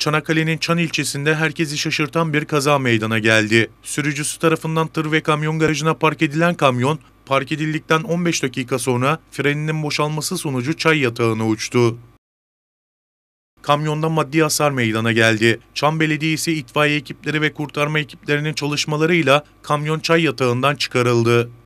Çanakkale'nin Çan ilçesinde herkesi şaşırtan bir kaza meydana geldi. Sürücüsü tarafından tır ve kamyon garajına park edilen kamyon, park edildikten 15 dakika sonra freninin boşalması sonucu çay yatağına uçtu. Kamyonda maddi hasar meydana geldi. Çan Belediyesi itfaiye ekipleri ve kurtarma ekiplerinin çalışmalarıyla kamyon çay yatağından çıkarıldı.